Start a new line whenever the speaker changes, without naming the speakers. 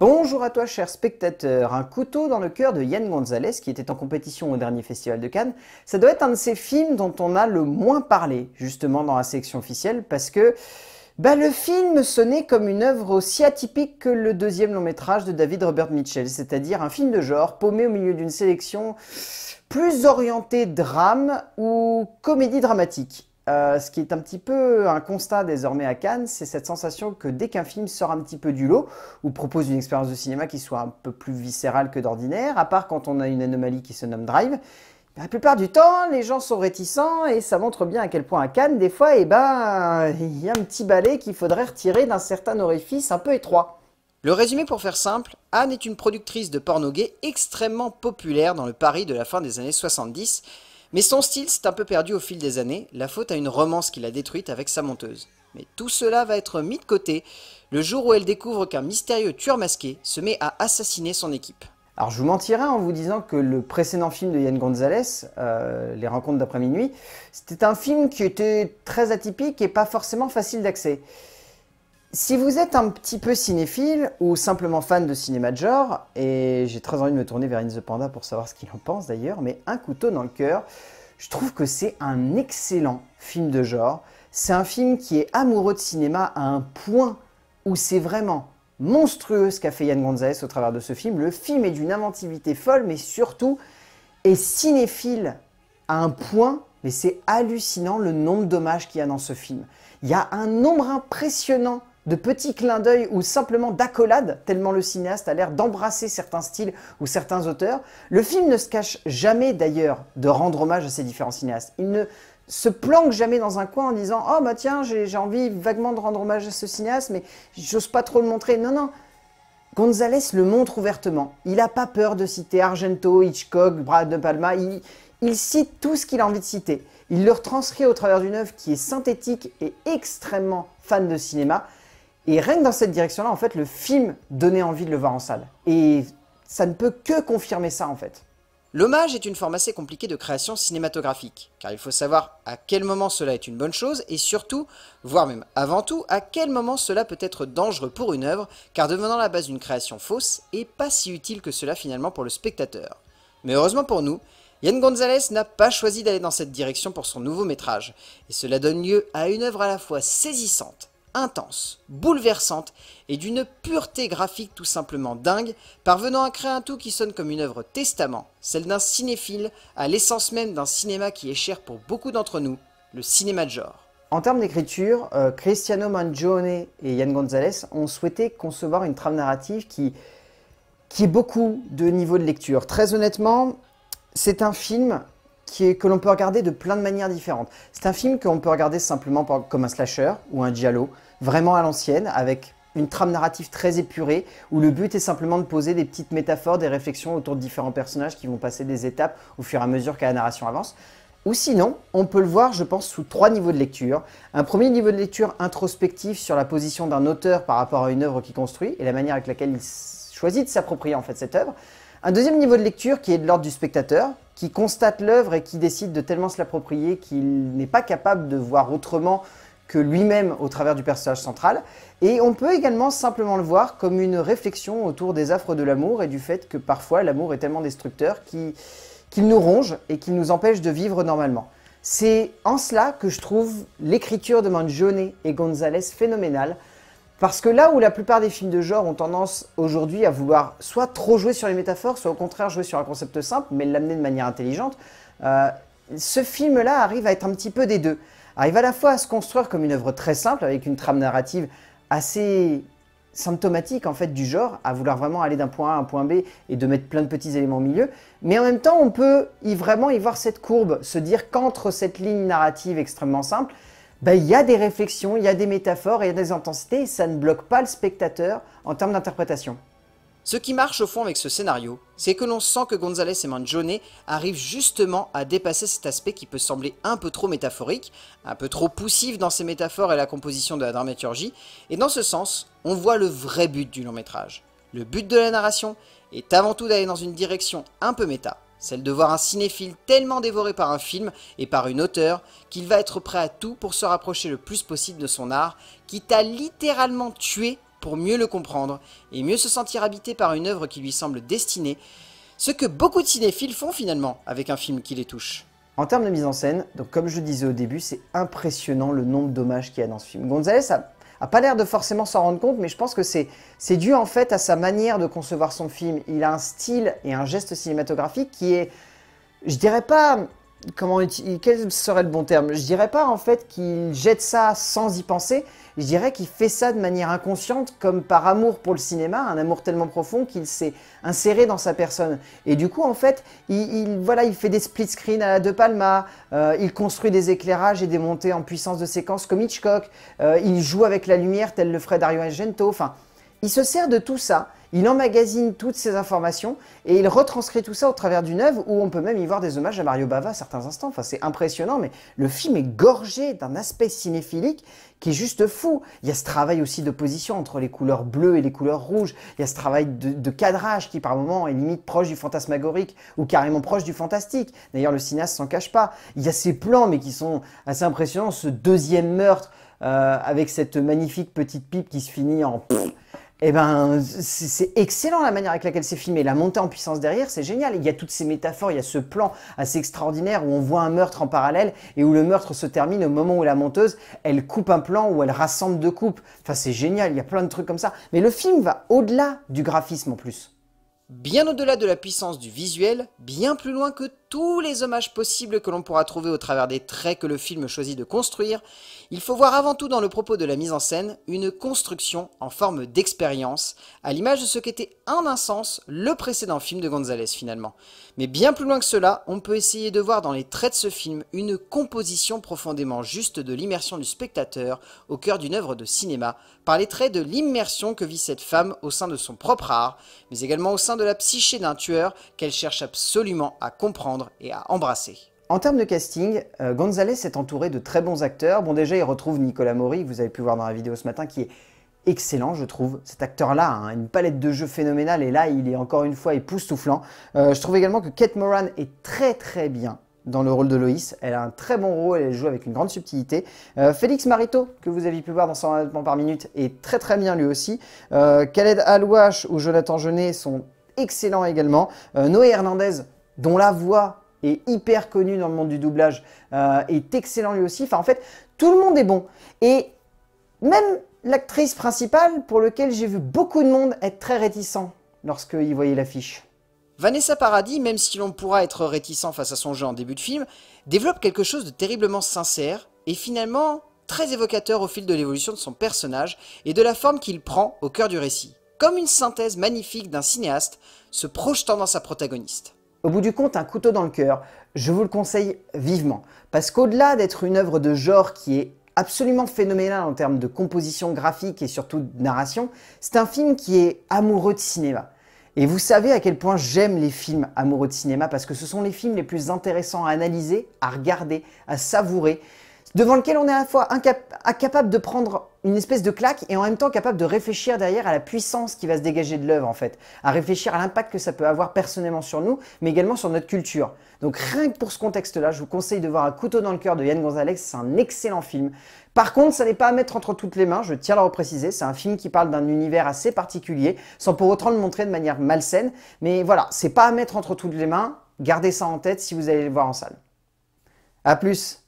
Bonjour à toi cher spectateur, un couteau dans le cœur de Yann Gonzalez qui était en compétition au dernier festival de Cannes, ça doit être un de ces films dont on a le moins parlé justement dans la sélection officielle parce que bah, le film sonnait comme une œuvre aussi atypique que le deuxième long métrage de David Robert Mitchell, c'est-à-dire un film de genre paumé au milieu d'une sélection plus orientée drame ou comédie dramatique. Euh, ce qui est un petit peu un constat désormais à Cannes, c'est cette sensation que dès qu'un film sort un petit peu du lot, ou propose une expérience de cinéma qui soit un peu plus viscérale que d'ordinaire, à part quand on a une anomalie qui se nomme Drive, la plupart du temps, les gens sont réticents et ça montre bien à quel point à Cannes, des fois, eh ben, il y a un petit balai qu'il faudrait retirer d'un certain orifice un peu étroit. Le résumé pour faire simple, Anne est une productrice de porno extrêmement populaire dans le Paris de la fin des années 70 mais son style s'est un peu perdu au fil des années, la faute à une romance qu'il a détruite avec sa monteuse. Mais tout cela va être mis de côté le jour où elle découvre qu'un mystérieux tueur masqué se met à assassiner son équipe. Alors je vous mentirais en vous disant que le précédent film de Yann Gonzalez, euh, Les rencontres d'après minuit, c'était un film qui était très atypique et pas forcément facile d'accès. Si vous êtes un petit peu cinéphile ou simplement fan de cinéma de genre, et j'ai très envie de me tourner vers In the Panda pour savoir ce qu'il en pense d'ailleurs, mais Un couteau dans le cœur, je trouve que c'est un excellent film de genre. C'est un film qui est amoureux de cinéma à un point où c'est vraiment monstrueux ce qu'a fait Yann Gonzalez au travers de ce film. Le film est d'une inventivité folle, mais surtout est cinéphile à un point, mais c'est hallucinant le nombre d'hommages qu'il y a dans ce film. Il y a un nombre impressionnant de petits clins d'œil ou simplement d'accolades, tellement le cinéaste a l'air d'embrasser certains styles ou certains auteurs. Le film ne se cache jamais d'ailleurs de rendre hommage à ces différents cinéastes. Il ne se planque jamais dans un coin en disant Oh bah tiens, j'ai envie vaguement de rendre hommage à ce cinéaste, mais j'ose pas trop le montrer. Non, non. Gonzalez le montre ouvertement. Il n'a pas peur de citer Argento, Hitchcock, Brad De Palma. Il, il cite tout ce qu'il a envie de citer. Il le retranscrit au travers d'une œuvre qui est synthétique et extrêmement fan de cinéma. Et rien que dans cette direction-là, en fait, le film donnait envie de le voir en salle. Et ça ne peut que confirmer ça, en fait. L'hommage est une forme assez compliquée de création cinématographique, car il faut savoir à quel moment cela est une bonne chose, et surtout, voire même avant tout, à quel moment cela peut être dangereux pour une œuvre, car devenant la base d'une création fausse est pas si utile que cela finalement pour le spectateur. Mais heureusement pour nous, Yann Gonzalez n'a pas choisi d'aller dans cette direction pour son nouveau métrage, et cela donne lieu à une œuvre à la fois saisissante, intense, bouleversante et d'une pureté graphique tout simplement dingue, parvenant à créer un tout qui sonne comme une œuvre testament, celle d'un cinéphile, à l'essence même d'un cinéma qui est cher pour beaucoup d'entre nous, le cinéma de genre. En termes d'écriture, euh, Cristiano Mangione et Yann Gonzalez ont souhaité concevoir une trame narrative qui, qui est beaucoup de niveaux de lecture. Très honnêtement, c'est un film que l'on peut regarder de plein de manières différentes. C'est un film qu'on peut regarder simplement comme un slasher ou un giallo, vraiment à l'ancienne, avec une trame narrative très épurée, où le but est simplement de poser des petites métaphores, des réflexions autour de différents personnages qui vont passer des étapes au fur et à mesure que la narration avance. Ou sinon, on peut le voir, je pense, sous trois niveaux de lecture. Un premier niveau de lecture introspectif sur la position d'un auteur par rapport à une œuvre qu'il construit et la manière avec laquelle il choisit de s'approprier en fait cette œuvre. Un deuxième niveau de lecture qui est de l'ordre du spectateur, qui constate l'œuvre et qui décide de tellement se l'approprier qu'il n'est pas capable de voir autrement que lui-même au travers du personnage central. Et on peut également simplement le voir comme une réflexion autour des affres de l'amour et du fait que parfois l'amour est tellement destructeur qu'il nous ronge et qu'il nous empêche de vivre normalement. C'est en cela que je trouve l'écriture de Manjone et Gonzalez phénoménale, parce que là où la plupart des films de genre ont tendance aujourd'hui à vouloir soit trop jouer sur les métaphores, soit au contraire jouer sur un concept simple, mais l'amener de manière intelligente, euh, ce film-là arrive à être un petit peu des deux. Arrive à la fois à se construire comme une œuvre très simple, avec une trame narrative assez symptomatique en fait du genre, à vouloir vraiment aller d'un point A à un point B et de mettre plein de petits éléments au milieu. Mais en même temps, on peut y vraiment y voir cette courbe, se dire qu'entre cette ligne narrative extrêmement simple, ben, il y a des réflexions, il y a des métaphores, il y a des intensités, ça ne bloque pas le spectateur en termes d'interprétation. Ce qui marche au fond avec ce scénario, c'est que l'on sent que Gonzalez et Mangione arrivent justement à dépasser cet aspect qui peut sembler un peu trop métaphorique, un peu trop poussif dans ses métaphores et la composition de la dramaturgie, et dans ce sens, on voit le vrai but du long métrage. Le but de la narration est avant tout d'aller dans une direction un peu méta, celle de voir un cinéphile tellement dévoré par un film et par une auteur qu'il va être prêt à tout pour se rapprocher le plus possible de son art, quitte à littéralement tuer pour mieux le comprendre et mieux se sentir habité par une œuvre qui lui semble destinée, ce que beaucoup de cinéphiles font finalement avec un film qui les touche. En termes de mise en scène, donc comme je disais au début, c'est impressionnant le nombre d'hommages qu'il y a dans ce film. Gonzalez a a pas l'air de forcément s'en rendre compte, mais je pense que c'est dû en fait à sa manière de concevoir son film. Il a un style et un geste cinématographique qui est, je dirais pas, comment, quel serait le bon terme Je dirais pas en fait qu'il jette ça sans y penser, je dirais qu'il fait ça de manière inconsciente, comme par amour pour le cinéma, un amour tellement profond qu'il s'est inséré dans sa personne. Et du coup, en fait, il, voilà, il fait des split screens à la De Palma, euh, il construit des éclairages et des montées en puissance de séquence comme Hitchcock, euh, il joue avec la lumière tel le Fred Dario Argento, enfin, il se sert de tout ça il emmagasine toutes ces informations et il retranscrit tout ça au travers d'une œuvre où on peut même y voir des hommages à Mario Bava à certains instants. Enfin, c'est impressionnant, mais le film est gorgé d'un aspect cinéphilique qui est juste fou. Il y a ce travail aussi de position entre les couleurs bleues et les couleurs rouges. Il y a ce travail de, cadrage qui, par moments, est limite proche du fantasmagorique ou carrément proche du fantastique. D'ailleurs, le cinéaste s'en cache pas. Il y a ces plans, mais qui sont assez impressionnants. Ce deuxième meurtre euh, avec cette magnifique petite pipe qui se finit en eh ben, c'est excellent la manière avec laquelle c'est filmé. La montée en puissance derrière, c'est génial. Il y a toutes ces métaphores, il y a ce plan assez extraordinaire où on voit un meurtre en parallèle et où le meurtre se termine au moment où la monteuse, elle coupe un plan ou elle rassemble deux coupes. Enfin, c'est génial, il y a plein de trucs comme ça. Mais le film va au-delà du graphisme en plus. Bien au-delà de la puissance du visuel, bien plus loin que tous les hommages possibles que l'on pourra trouver au travers des traits que le film choisit de construire, il faut voir avant tout dans le propos de la mise en scène une construction en forme d'expérience, à l'image de ce qu'était en un sens le précédent film de Gonzalez finalement. Mais bien plus loin que cela, on peut essayer de voir dans les traits de ce film une composition profondément juste de l'immersion du spectateur au cœur d'une œuvre de cinéma, par les traits de l'immersion que vit cette femme au sein de son propre art, mais également au sein de la psyché d'un tueur qu'elle cherche absolument à comprendre et à embrasser. En termes de casting, euh, Gonzalez s'est entouré de très bons acteurs. Bon déjà, il retrouve Nicolas Maury, vous avez pu voir dans la vidéo ce matin, qui est excellent, je trouve. Cet acteur-là a hein, une palette de jeux phénoménale et là, il est encore une fois époustouflant. Euh, je trouve également que Kate Moran est très très bien dans le rôle de Loïs. Elle a un très bon rôle, elle joue avec une grande subtilité. Euh, Félix Marito, que vous avez pu voir dans 100 par minute, est très très bien lui aussi. Khaled Alouache ou Jonathan Genet sont excellents également. Noé Hernandez, dont la voix est hyper connue dans le monde du doublage, euh, est excellent lui aussi. Enfin, en fait, tout le monde est bon. Et même l'actrice principale, pour laquelle j'ai vu beaucoup de monde être très réticent lorsqu'il voyait l'affiche. Vanessa Paradis, même si l'on pourra être réticent face à son jeu en début de film, développe quelque chose de terriblement sincère et finalement très évocateur au fil de l'évolution de son personnage et de la forme qu'il prend au cœur du récit, comme une synthèse magnifique d'un cinéaste se projetant dans sa protagoniste au bout du compte un couteau dans le cœur, je vous le conseille vivement. Parce qu'au-delà d'être une œuvre de genre qui est absolument phénoménale en termes de composition graphique et surtout de narration, c'est un film qui est amoureux de cinéma. Et vous savez à quel point j'aime les films amoureux de cinéma parce que ce sont les films les plus intéressants à analyser, à regarder, à savourer devant lequel on est à la fois incapable de prendre une espèce de claque et en même temps capable de réfléchir derrière à la puissance qui va se dégager de l'œuvre en fait, à réfléchir à l'impact que ça peut avoir personnellement sur nous, mais également sur notre culture. Donc rien que pour ce contexte-là, je vous conseille de voir Un couteau dans le cœur de Yann Gonzalez, c'est un excellent film. Par contre, ça n'est pas à mettre entre toutes les mains, je tiens à le repréciser, c'est un film qui parle d'un univers assez particulier, sans pour autant le montrer de manière malsaine, mais voilà, c'est pas à mettre entre toutes les mains, gardez ça en tête si vous allez le voir en salle. A plus